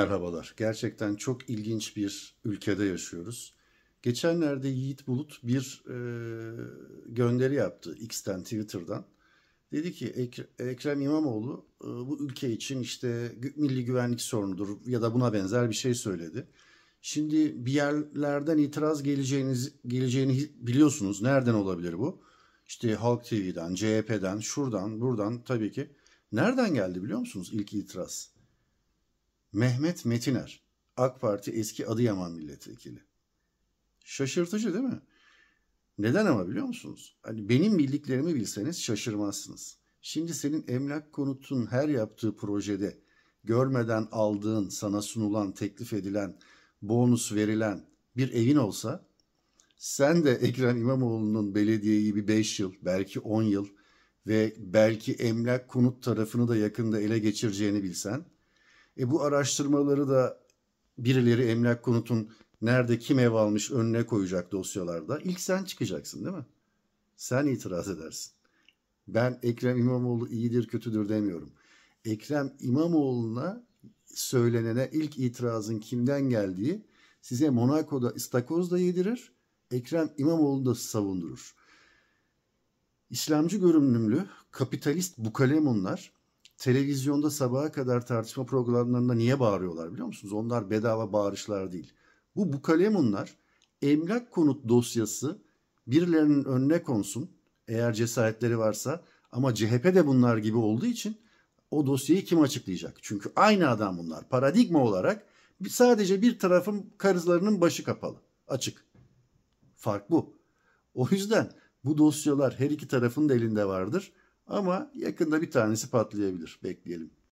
Merhabalar. Gerçekten çok ilginç bir ülkede yaşıyoruz. Geçenlerde Yiğit Bulut bir e, gönderi yaptı X'ten Twitter'dan. Dedi ki Ekrem İmamoğlu e, bu ülke için işte milli güvenlik sorunudur ya da buna benzer bir şey söyledi. Şimdi bir yerlerden itiraz geleceğiniz geleceğini biliyorsunuz. Nereden olabilir bu? İşte Halk TV'den, CHP'den, şuradan, buradan tabii ki. Nereden geldi biliyor musunuz ilk itiraz? Mehmet Metiner, AK Parti eski Adıyaman milletvekili. Şaşırtıcı değil mi? Neden ama biliyor musunuz? Hani benim bildiklerimi bilseniz şaşırmazsınız. Şimdi senin emlak konutun her yaptığı projede görmeden aldığın, sana sunulan, teklif edilen, bonus verilen bir evin olsa sen de Ekrem İmamoğlu'nun belediyeyi bir 5 yıl, belki 10 yıl ve belki emlak konut tarafını da yakında ele geçireceğini bilsen e bu araştırmaları da birileri emlak konutun nerede kim ev almış önüne koyacak dosyalarda. İlk sen çıkacaksın değil mi? Sen itiraz edersin. Ben Ekrem İmamoğlu iyidir kötüdür demiyorum. Ekrem İmamoğlu'na söylenene ilk itirazın kimden geldiği size Monaco'da istakoz da yedirir. Ekrem İmamoğlu da savundurur. İslamcı görünümlü kapitalist bukalemonlar televizyonda sabaha kadar tartışma programlarında niye bağırıyorlar biliyor musunuz? Onlar bedava bağırışlar değil. Bu bukalemunlar emlak konut dosyası birilerinin önüne konsun eğer cesaretleri varsa ama CHP de bunlar gibi olduğu için o dosyayı kim açıklayacak? Çünkü aynı adam bunlar. Paradigma olarak sadece bir tarafın karızlarının başı kapalı. Açık. Fark bu. O yüzden bu dosyalar her iki tarafın da elinde vardır. Ama yakında bir tanesi patlayabilir. Bekleyelim.